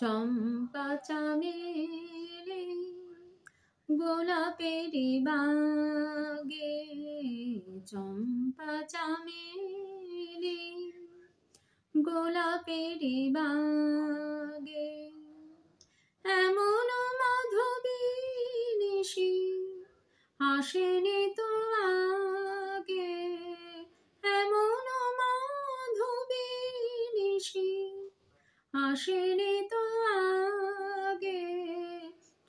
চম্পা চামেলি গোলাপেরি বাগে চম্পা চামেলি গোলাপেরি বাগে এমন মাধবী আসেনি তো আগে এমন মাধবী আসেনি আসেনি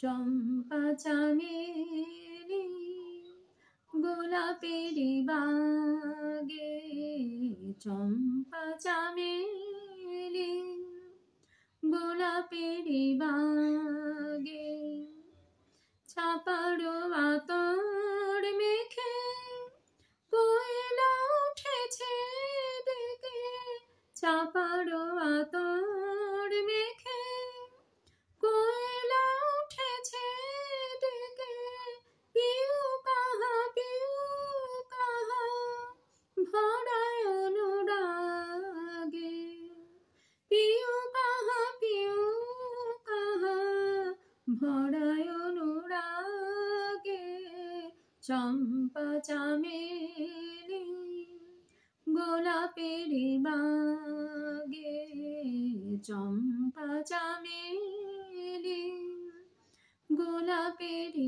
চম্পা চামেলি গোলাপেরি বাগে চম্পা চামেলি গোলাপেরি বাগে ছাপাড়ো আতর মেখে কোয়েলা উঠেছে দেখে ছাপাড়ো আতর ভরায় অনুরাগে চম্পা চামেলি গোলাপের বাগে চম্পা চামেলি গোলাপের